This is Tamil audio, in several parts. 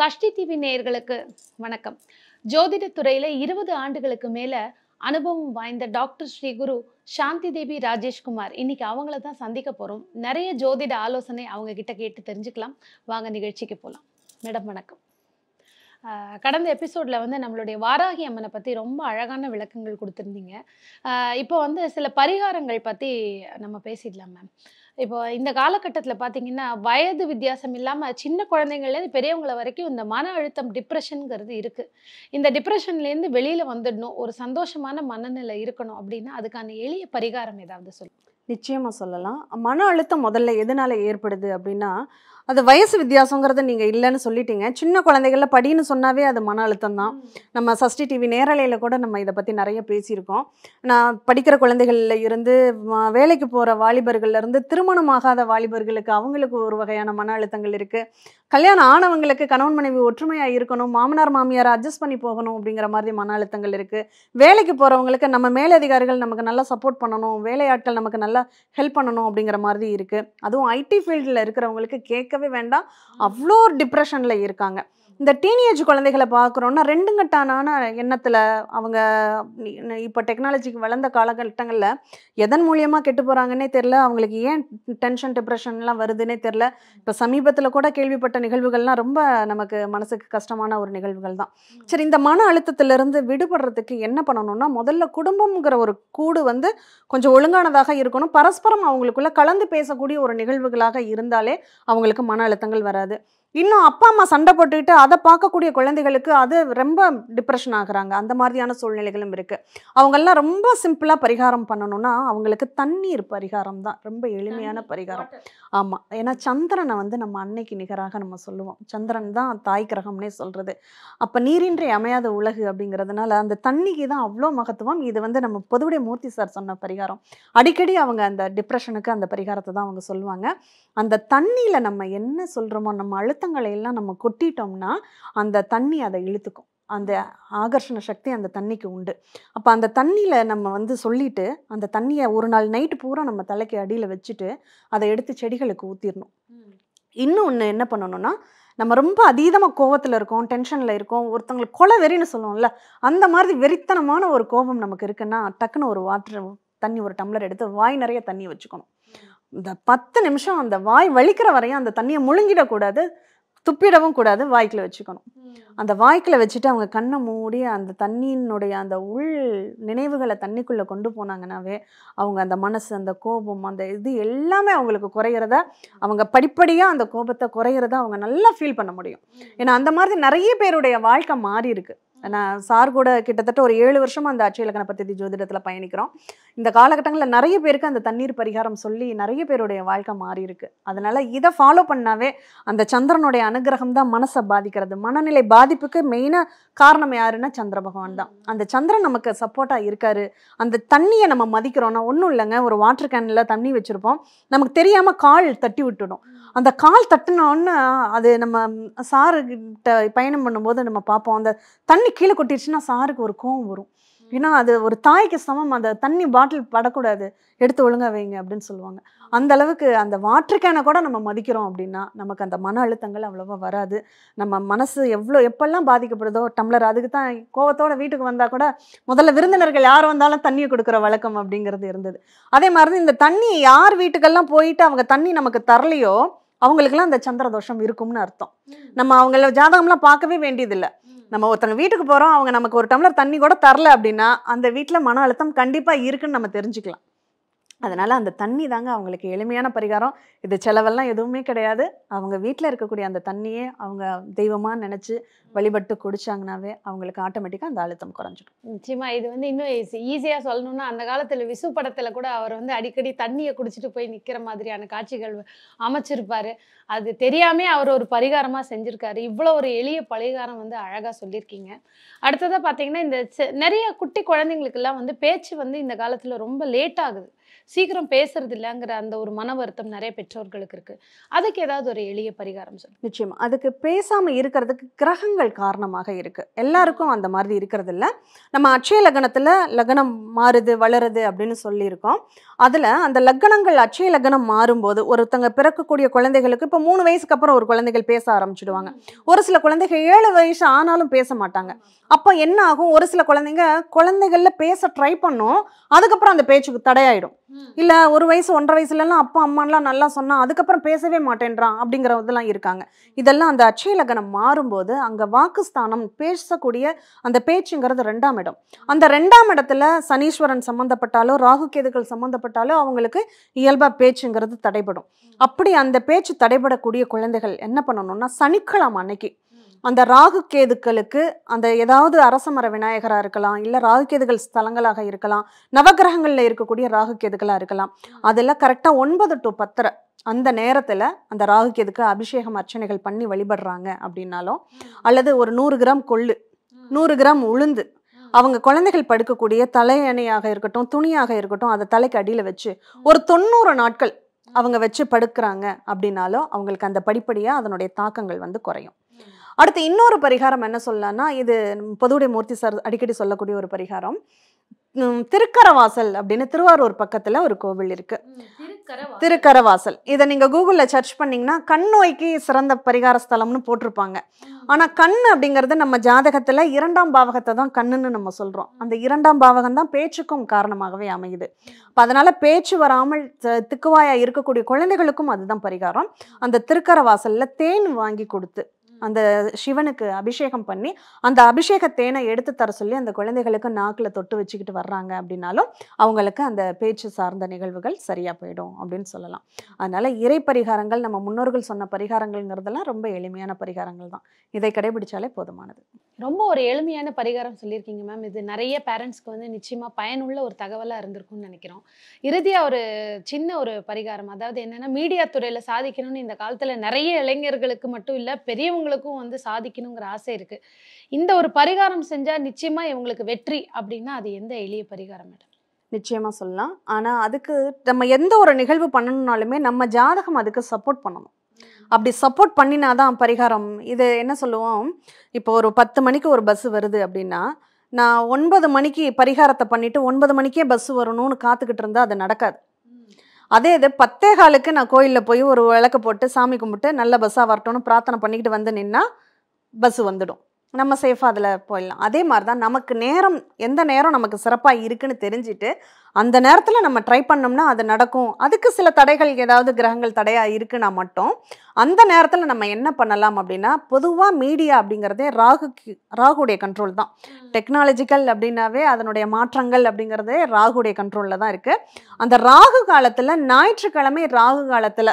சஷ்டி டிவி நேயர்களுக்கு வணக்கம் ஜோதிட துறையில இருபது ஆண்டுகளுக்கு மேல அனுபவம் வாய்ந்த டாக்டர் ஸ்ரீகுரு சாந்தி தேவி ராஜேஷ்குமார் இன்னைக்கு அவங்கள தான் சந்திக்க போறோம் நிறைய ஜோதிட ஆலோசனை அவங்க கிட்ட கேட்டு தெரிஞ்சுக்கலாம் வாங்க நிகழ்ச்சிக்கு போகலாம் மேடம் வணக்கம் கடந்த எபிசோடில் வந்து நம்மளுடைய வாராகி அம்மனை பற்றி ரொம்ப அழகான விளக்கங்கள் கொடுத்துருந்தீங்க இப்போ வந்து சில பரிகாரங்கள் பற்றி நம்ம பேசிடலாம் மேம் இப்போ இந்த காலகட்டத்தில் பார்த்தீங்கன்னா வயது வித்தியாசம் இல்லாமல் சின்ன குழந்தைங்கள்லேருந்து பெரியவங்களை வரைக்கும் இந்த மன அழுத்தம் டிப்ரெஷனுங்கிறது இருக்குது இந்த டிப்ரெஷன்லேருந்து வெளியில் வந்துடணும் ஒரு சந்தோஷமான மனநிலை இருக்கணும் அப்படின்னா அதுக்கான எளிய பரிகாரம் ஏதாவது சொல்லு நிச்சயமாக சொல்லலாம் மன அழுத்தம் முதல்ல எதனால் ஏற்படுது அப்படின்னா அது வயசு வித்தியாசங்கிறது நீங்கள் இல்லைன்னு சொல்லிட்டீங்க சின்ன குழந்தைகளில் படின்னு சொன்னாவே அது மன அழுத்தம் தான் நம்ம சஷ்டி டிவி நேரலையில் கூட நம்ம இதை பற்றி நிறைய பேசியிருக்கோம் நான் படிக்கிற குழந்தைகளில் இருந்து வேலைக்கு போகிற வாலிபர்கள்லேருந்து திருமணமாகாத வாலிபர்களுக்கு அவங்களுக்கு ஒரு வகையான மன அழுத்தங்கள் இருக்குது கல்யாணம் ஆனவங்களுக்கு கணவன் மனைவி ஒற்றுமையாக இருக்கணும் மாமனார் மாமியாரை அட்ஜஸ்ட் பண்ணி போகணும் அப்படிங்கிற மாதிரி மன அழுத்தங்கள் இருக்குது வேலைக்கு போகிறவங்களுக்கு நம்ம மேலதிகாரிகள் நமக்கு நல்லா சப்போர்ட் பண்ணணும் வேலையாட்கள் நமக்கு நல்லா ஹெல்ப் பண்ணணும் அப்படிங்கிற மாதிரி இருக்குது அதுவும் ஐடி ஃபீல்டில் இருக்கிறவங்களுக்கு கேட்க கேட்கவே வேண்டாம் அவ்வளோ டிப்ரெஷனில் இருக்காங்க இந்த டீனேஜ் குழந்தைகளை பார்க்குறோன்னா ரெண்டு கட்டானான எண்ணத்தில் அவங்க இப்போ டெக்னாலஜிக்கு வளர்ந்த காலகட்டங்களில் எதன் மூலியமாக கெட்டு போகிறாங்கன்னே தெரில அவங்களுக்கு ஏன் டென்ஷன் டிப்ரெஷன்லாம் வருதுன்னே தெரில இப்போ சமீபத்தில் கூட கேள்விப்பட்ட நிகழ்வுகள்லாம் ரொம்ப நமக்கு மனசுக்கு கஷ்டமான ஒரு நிகழ்வுகள் தான் சரி இந்த மன அழுத்தத்திலிருந்து விடுபடுறதுக்கு என்ன பண்ணணும்னா முதல்ல குடும்பம்ங்கிற ஒரு கூடு வந்து கொஞ்சம் ஒழுங்கானதாக இருக்கணும் பரஸ்பரம் அவங்களுக்குள்ளே கலந்து பேசக்கூடிய ஒரு நிகழ்வுகளாக இருந்தாலே அவங்களுக்கு மன அழுத்தங்கள் வராது இன்னும் அப்பா அம்மா சண்டை போட்டுக்கிட்டு அதை பார்க்கக்கூடிய குழந்தைகளுக்கு அது ரொம்ப டிப்ரெஷன் ஆகுறாங்க அந்த மாதிரியான சூழ்நிலைகளும் இருக்குது அவங்கெல்லாம் ரொம்ப சிம்பிளாக பரிகாரம் பண்ணணும்னா அவங்களுக்கு தண்ணீர் பரிகாரம் தான் ரொம்ப எளிமையான பரிகாரம் ஆமாம் ஏன்னா சந்திரனை வந்து நம்ம அன்னைக்கு நிகராக நம்ம சொல்லுவோம் சந்திரன் தான் தாய் கிரகம்னே சொல்கிறது அப்போ நீரின்றி அமையாத உலகு அப்படிங்கிறதுனால அந்த தண்ணிக்கு தான் அவ்வளோ மகத்துவம் இது வந்து நம்ம பொதுவுடைய மூர்த்தி சார் சொன்ன பரிகாரம் அடிக்கடி அவங்க அந்த டிப்ரெஷனுக்கு அந்த பரிகாரத்தை தான் அவங்க சொல்லுவாங்க அந்த தண்ணியில் நம்ம என்ன சொல்கிறோமோ நம்ம அழுத்த அழுத்தங்களை எல்லாம் நம்ம கொட்டிட்டோம்னா அந்த தண்ணி அதை இழுத்துக்கும் அந்த ஆகர்ஷண சக்தி அந்த தண்ணிக்கு உண்டு அப்போ அந்த தண்ணியில் நம்ம வந்து சொல்லிட்டு அந்த தண்ணியை ஒரு நாள் நைட்டு பூரா நம்ம தலைக்கு அடியில் வச்சுட்டு அதை எடுத்து செடிகளுக்கு ஊற்றிடணும் ஒன்று என்ன பண்ணணும்னா நம்ம ரொம்ப அதீதமாக கோபத்தில் இருக்கோம் டென்ஷனில் இருக்கோம் ஒருத்தவங்களுக்கு கொலை வெறின்னு சொல்லுவோம்ல அந்த மாதிரி வெறித்தனமான ஒரு கோபம் நமக்கு இருக்குன்னா டக்குன்னு ஒரு வாட்டர் தண்ணி ஒரு டம்ளர் எடுத்து வாய் நிறைய தண்ணி வச்சுக்கணும் இந்த பத்து நிமிஷம் அந்த வாய் வலிக்கிற வரையும் அந்த தண்ணியை முழுங்கிடக்கூடாது துப்பிடவும் கூடாது வாய்க்கில் வச்சுக்கணும் அந்த வாய்க்கில் வச்சுட்டு அவங்க கண்ணை மூடி அந்த தண்ணியினுடைய அந்த உள் நினைவுகளை தண்ணிக்குள்ளே கொண்டு போனாங்கன்னாவே அவங்க அந்த மனசு அந்த கோபம் அந்த இது எல்லாமே அவங்களுக்கு குறையிறத அவங்க படிப்படியாக அந்த கோபத்தை குறையிறத அவங்க நல்லா ஃபீல் பண்ண முடியும் ஏன்னா அந்த மாதிரி நிறைய பேருடைய வாழ்க்கை மாறி இருக்குது நான் சார் கூட கிட்டத்தட்ட ஒரு ஏழு வருஷமாக அந்த அச்சு இலக்கண ஜோதிடத்தில் பயணிக்கிறோம் இந்த காலகட்டங்களில் நிறைய பேருக்கு அந்த தண்ணீர் பரிகாரம் சொல்லி நிறைய பேருடைய வாழ்க்கை மாறி இருக்கு அதனால இதை ஃபாலோ பண்ணாவே அந்த சந்திரனுடைய அனுகிரகம் தான் மனசை பாதிக்கிறது மனநிலை பாதிப்புக்கு மெயினாக காரணம் யாருன்னா சந்திர பகவான் தான் அந்த சந்திரன் நமக்கு சப்போர்ட்டாக இருக்காரு அந்த தண்ணியை நம்ம மதிக்கிறோம்னா ஒன்றும் இல்லைங்க ஒரு வாட்டர் கேனில் தண்ணி வச்சுருப்போம் நமக்கு தெரியாமல் கால் தட்டி விட்டுடும் அந்த கால் தட்டினோன்னு அது நம்ம சாருக்கிட்ட பயணம் பண்ணும்போது நம்ம பார்ப்போம் அந்த தண்ணி கீழே கொட்டிடுச்சுன்னா சாருக்கு ஒரு கோவம் வரும் ஏன்னா அது ஒரு தாய்க்கு சமம் அந்த தண்ணி பாட்டில் படக்கூடாது எடுத்து ஒழுங்காக வைங்க அப்படின்னு சொல்லுவாங்க அந்த அளவுக்கு அந்த வாட்டருக்கான கூட நம்ம மதிக்கிறோம் அப்படின்னா நமக்கு அந்த மன அழுத்தங்கள் அவ்வளோவா வராது நம்ம மனசு எவ்வளோ எப்பெல்லாம் பாதிக்கப்படுதோ டம்ளர் அதுக்கு தான் கோவத்தோட வீட்டுக்கு வந்தால் கூட முதல்ல விருந்தினர்கள் யார் வந்தாலும் தண்ணியை கொடுக்குற வழக்கம் அப்படிங்கிறது இருந்தது அதே மாதிரி இந்த தண்ணி யார் வீட்டுக்கெல்லாம் போயிட்டு அவங்க தண்ணி நமக்கு தரலையோ அவங்களுக்கெல்லாம் அந்த சந்திர தோஷம் இருக்கும்னு அர்த்தம் நம்ம அவங்கள ஜாதகம்லாம் பார்க்கவே வேண்டியதில்லை நம்ம ஒருத்தங்க வீட்டுக்கு போகிறோம் அவங்க நமக்கு ஒரு டம்ளர் தண்ணி கூட தரல அப்படின்னா அந்த வீட்டில் மன அழுத்தம் கண்டிப்பாக இருக்குன்னு நம்ம தெரிஞ்சுக்கலாம் அதனால் அந்த தண்ணி தாங்க அவங்களுக்கு எளிமையான பரிகாரம் இது செலவெல்லாம் எதுவுமே கிடையாது அவங்க வீட்டில் இருக்கக்கூடிய அந்த தண்ணியே அவங்க தெய்வமாக நினச்சி வழிபட்டு குடிச்சாங்கனாவே அவங்களுக்கு ஆட்டோமேட்டிக்காக அந்த அழுத்தம் குறைஞ்சிடும் நிச்சயமா இது வந்து இன்னும் ஈஸியாக சொல்லணும்னா அந்த காலத்தில் விசு படத்தில் கூட அவர் வந்து அடிக்கடி தண்ணியை குடிச்சிட்டு போய் நிற்கிற மாதிரியான காட்சிகள் அமைச்சிருப்பார் அது தெரியாமே அவர் ஒரு பரிகாரமாக செஞ்சுருக்காரு இவ்வளோ ஒரு எளிய பரிகாரம் வந்து அழகாக சொல்லியிருக்கீங்க அடுத்ததாக பார்த்தீங்கன்னா இந்த நிறைய குட்டி குழந்தைங்களுக்கெல்லாம் வந்து பேச்சு வந்து இந்த காலத்தில் ரொம்ப லேட் ஆகுது சீக்கிரம் பேசுறது இல்லைங்கிற அந்த ஒரு மன வருத்தம் நிறைய பெற்றோர்களுக்கு இருக்குது அதுக்கு ஏதாவது ஒரு எளிய பரிகாரம் சொல்லு நிச்சயமா அதுக்கு பேசாமல் இருக்கிறதுக்கு கிரகங்கள் காரணமாக இருக்குது எல்லாருக்கும் அந்த மாதிரி இருக்கிறது இல்லை நம்ம அட்சய லக்னத்தில் லக்னம் மாறுது வளருது அப்படின்னு சொல்லியிருக்கோம் அதில் அந்த லக்னங்கள் அட்சய லக்னம் மாறும்போது ஒருத்தங்க பிறக்கக்கூடிய குழந்தைகளுக்கு இப்போ மூணு வயசுக்கு அப்புறம் ஒரு குழந்தைகள் பேச ஆரம்பிச்சிடுவாங்க ஒரு சில குழந்தைகள் ஏழு வயசு ஆனாலும் பேச மாட்டாங்க அப்போ என்ன ஆகும் ஒரு சில குழந்தைங்க குழந்தைகளில் பேச ட்ரை பண்ணும் அதுக்கப்புறம் அந்த பேச்சுக்கு தடையாயிடும் இல்லை ஒரு வயசு ஒன்றரை வயசுலலாம் அப்பா எல்லாம் நல்லா சொன்னால் அதுக்கப்புறம் பேசவே மாட்டேன்றான் அப்படிங்கிற இதெல்லாம் இருக்காங்க இதெல்லாம் அந்த அச்சய லக்னம் மாறும்போது அங்கே வாக்குஸ்தானம் பேசக்கூடிய அந்த பேச்சுங்கிறது ரெண்டாம் இடம் அந்த ரெண்டாம் இடத்துல சனீஸ்வரன் சம்மந்தப்பட்டாலோ ராகு கேதுகள் சம்மந்தப்பட்டாலோ அவங்களுக்கு இயல்பாக பேச்சுங்கிறது தடைபடும் அப்படி அந்த பேச்சு தடைபடக்கூடிய குழந்தைகள் என்ன பண்ணணும்னா சனிக்கிழமை அன்னைக்கு அந்த ராகு கேதுக்களுக்கு அந்த ஏதாவது அரசமர விநாயகராக இருக்கலாம் இல்லை ராகு கேதுகள் ஸ்தலங்களாக இருக்கலாம் நவகிரகங்களில் இருக்கக்கூடிய ராகு கேதுகளாக இருக்கலாம் அதில் கரெக்டாக ஒன்பது டு பத்தரை அந்த நேரத்தில் அந்த ராகு கேதுக்கு அபிஷேகம் அர்ச்சனைகள் பண்ணி வழிபடுறாங்க அப்படின்னாலும் அல்லது ஒரு நூறு கிராம் கொள்ளு நூறு கிராம் உளுந்து அவங்க குழந்தைகள் படுக்கக்கூடிய தலையணையாக இருக்கட்டும் துணியாக இருக்கட்டும் அதை தலைக்கு அடியில் வச்சு ஒரு தொண்ணூறு நாட்கள் அவங்க வச்சு படுக்கிறாங்க அப்படின்னாலும் அவங்களுக்கு அந்த படிப்படியாக அதனுடைய தாக்கங்கள் வந்து குறையும் அடுத்து இன்னொரு பரிகாரம் என்ன சொல்லலாம்னா இது பொதுவுடைய மூர்த்தி சார் அடிக்கடி சொல்லக்கூடிய ஒரு பரிகாரம் திருக்கரவாசல் அப்படின்னு திருவாரூர் பக்கத்தில் ஒரு கோவில் இருக்கு திருக்கரவாசல் இதை நீங்கள் கூகுளில் சர்ச் பண்ணிங்கன்னா கண் நோய்க்கு சிறந்த பரிகார ஸ்தலம்னு போட்டிருப்பாங்க ஆனால் கண் அப்படிங்கிறது நம்ம ஜாதகத்தில் இரண்டாம் பாவகத்தை தான் கண்ணுன்னு நம்ம சொல்கிறோம் அந்த இரண்டாம் பாவகம் தான் பேச்சுக்கும் காரணமாகவே அமையுது இப்போ அதனால் பேச்சு வராமல் திக்குவாயாக இருக்கக்கூடிய குழந்தைகளுக்கும் அதுதான் பரிகாரம் அந்த திருக்கரவாசல்ல தேன் வாங்கி கொடுத்து அந்த சிவனுக்கு அபிஷேகம் பண்ணி அந்த அபிஷேக தேனை எடுத்து தர சொல்லி அந்த குழந்தைகளுக்கு நாக்கில் தொட்டு வச்சுக்கிட்டு வர்றாங்க அப்படின்னாலும் அவங்களுக்கு அந்த பேச்சு சார்ந்த நிகழ்வுகள் சரியாக போயிடும் அப்படின்னு சொல்லலாம் அதனால் இறை பரிகாரங்கள் நம்ம முன்னோர்கள் சொன்ன பரிகாரங்கள்ங்கிறதெல்லாம் ரொம்ப எளிமையான பரிகாரங்கள் தான் இதை கடைபிடிச்சாலே போதுமானது ரொம்ப ஒரு எளிமையான பரிகாரம் சொல்லியிருக்கீங்க மேம் இது நிறைய பேரண்ட்ஸ்க்கு வந்து நிச்சயமாக பயனுள்ள ஒரு தகவலாக இருந்திருக்கும்னு நினைக்கிறோம் இறுதியாக ஒரு சின்ன ஒரு பரிகாரம் அதாவது என்னென்னா மீடியா துறையில் சாதிக்கணும்னு இந்த காலத்தில் நிறைய இளைஞர்களுக்கு மட்டும் இல்லை பெரியவங்களுக்கு இவங்களுக்கும் வந்து சாதிக்கணுங்கிற ஆசை இருக்குது இந்த ஒரு பரிகாரம் செஞ்சால் நிச்சயமாக இவங்களுக்கு வெற்றி அப்படின்னா அது எந்த எளிய பரிகாரம் மேடம் நிச்சயமாக சொல்லலாம் ஆனால் அதுக்கு நம்ம எந்த ஒரு நிகழ்வு பண்ணணும்னாலுமே நம்ம ஜாதகம் அதுக்கு சப்போர்ட் பண்ணணும் அப்படி சப்போர்ட் பண்ணினாதான் பரிகாரம் இது என்ன சொல்லுவோம் இப்போ ஒரு பத்து மணிக்கு ஒரு பஸ் வருது அப்படின்னா நான் ஒன்பது மணிக்கு பரிகாரத்தை பண்ணிவிட்டு ஒன்பது மணிக்கே பஸ் வரணும்னு காத்துக்கிட்டு இருந்தால் அது நடக்காது அதே இது பத்தே காலுக்கு நான் கோயிலில் போய் ஒரு விளக்கு போட்டு சாமி கும்பிட்டு நல்ல பஸ்ஸாக வரட்டும்னு பிரார்த்தனை பண்ணிக்கிட்டு வந்து நின்னால் பஸ்ஸு வந்துடும் நம்ம சேஃபாக அதில் போயிடலாம் அதே மாதிரி தான் நமக்கு நேரம் எந்த நேரம் நமக்கு சிறப்பாக இருக்குன்னு தெரிஞ்சுட்டு அந்த நேரத்தில் நம்ம ட்ரை பண்ணோம்னா அது நடக்கும் அதுக்கு சில தடைகள் ஏதாவது கிரகங்கள் தடையாக இருக்குன்னா மட்டும் அந்த நேரத்தில் நம்ம என்ன பண்ணலாம் அப்படின்னா பொதுவாக மீடியா அப்படிங்கிறதே ராகு ராகுடைய கண்ட்ரோல் தான் டெக்னாலஜிக்கல் அப்படின்னாவே அதனுடைய மாற்றங்கள் அப்படிங்கிறதே ராகுடைய கண்ட்ரோலில் தான் இருக்குது அந்த ராகு காலத்தில் ஞாயிற்றுக்கிழமை ராகு காலத்தில்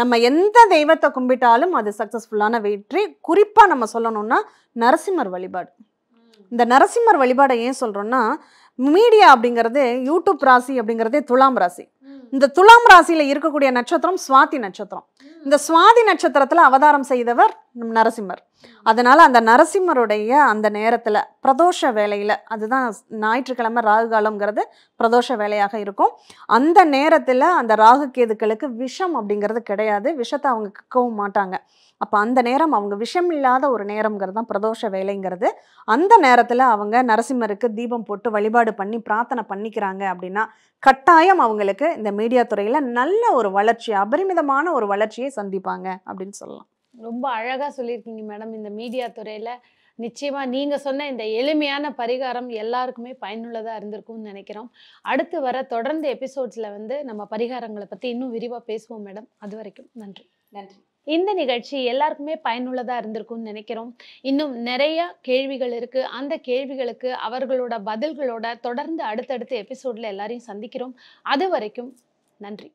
நம்ம எந்த தெய்வத்தை கும்பிட்டாலும் அது சக்ஸஸ்ஃபுல்லான வெற்றி குறிப்பாக நம்ம சொல்லணும்னா நரசிம்மர் வழிபாடு இந்த நரசிம்மர் வழிபாடை ஏன் சொல்கிறோன்னா மீடியா அப்படிங்கிறது யூடியூப் ராசி அப்படிங்கிறதே துலாம் ராசி இந்த துலாம் ராசியில் இருக்கக்கூடிய நட்சத்திரம் சுவாதி நட்சத்திரம் இந்த சுவாதி நட்சத்திரத்தில் அவதாரம் செய்தவர் நரசிம்மர் அதனால் அந்த நரசிம்மருடைய அந்த நேரத்தில் பிரதோஷ வேலையில் அதுதான் ஞாயிற்றுக்கிழமை ராகு காலம்ங்கிறது பிரதோஷ வேலையாக இருக்கும் அந்த நேரத்தில் அந்த ராகு கேதுக்களுக்கு விஷம் அப்படிங்கிறது கிடையாது விஷத்தை அவங்க கிக்கவும் மாட்டாங்க அப்போ அந்த நேரம் அவங்க விஷம் இல்லாத ஒரு நேரம்ங்கிறது தான் பிரதோஷ வேலைங்கிறது அந்த நேரத்தில் அவங்க நரசிம்மருக்கு தீபம் போட்டு வழிபாடு பண்ணி பிரார்த்தனை பண்ணிக்கிறாங்க அப்படின்னா கட்டாயம் அவங்களுக்கு இந்த மீடியா துறையில் நல்ல ஒரு வளர்ச்சி அபரிமிதமான ஒரு வளர்ச்சியை சந்திப்பாங்க அப்படின்னு சொல்லலாம் ரொம்ப அழகாக சொல்லியிருக்கீங்க மேடம் இந்த மீடியா துறையில் நிச்சயமாக நீங்கள் சொன்ன இந்த எளிமையான பரிகாரம் எல்லாருக்குமே பயனுள்ளதாக இருந்திருக்கும்னு நினைக்கிறோம் அடுத்து வர தொடர்ந்து எபிசோட்ஸில் வந்து நம்ம பரிகாரங்களை பற்றி இன்னும் விரிவாக பேசுவோம் மேடம் அது வரைக்கும் நன்றி நன்றி இந்த நிகழ்ச்சி எல்லாருக்குமே பயனுள்ளதாக இருந்திருக்கும்னு நினைக்கிறோம் இன்னும் நிறைய கேள்விகள் இருக்குது அந்த கேள்விகளுக்கு அவர்களோட பதில்களோட தொடர்ந்து அடுத்தடுத்து எபிசோடில் எல்லாரையும் சந்திக்கிறோம் அது வரைக்கும் நன்றி